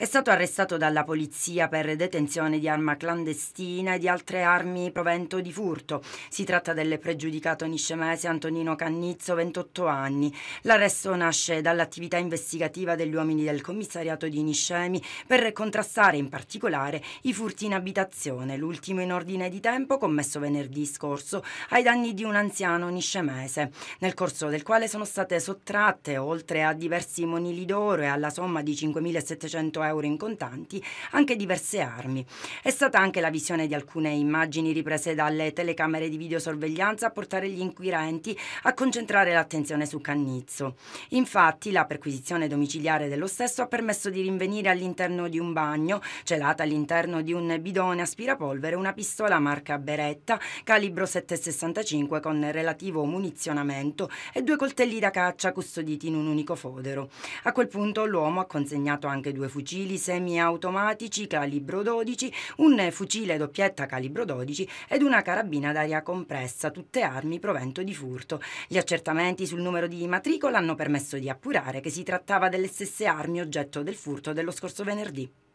È stato arrestato dalla polizia per detenzione di arma clandestina e di altre armi provento di furto. Si tratta del pregiudicato niscemese Antonino Cannizzo, 28 anni. L'arresto nasce dall'attività investigativa degli uomini del commissariato di Niscemi per contrastare in particolare i furti in abitazione, l'ultimo in ordine di tempo commesso venerdì scorso ai danni di un anziano niscemese, nel corso del quale sono state sottratte, oltre a diversi monili d'oro e alla somma di 5.700 euro, euro in contanti, anche diverse armi. È stata anche la visione di alcune immagini riprese dalle telecamere di videosorveglianza a portare gli inquirenti a concentrare l'attenzione su Cannizzo. Infatti la perquisizione domiciliare dello stesso ha permesso di rinvenire all'interno di un bagno, celata all'interno di un bidone aspirapolvere, una pistola marca Beretta calibro 7,65 con relativo munizionamento e due coltelli da caccia custoditi in un unico fodero. A quel punto l'uomo ha consegnato anche due fucili fucili semiautomatici calibro 12, un fucile doppietta calibro 12 ed una carabina d'aria compressa, tutte armi provento di furto. Gli accertamenti sul numero di matricola hanno permesso di appurare che si trattava delle stesse armi oggetto del furto dello scorso venerdì.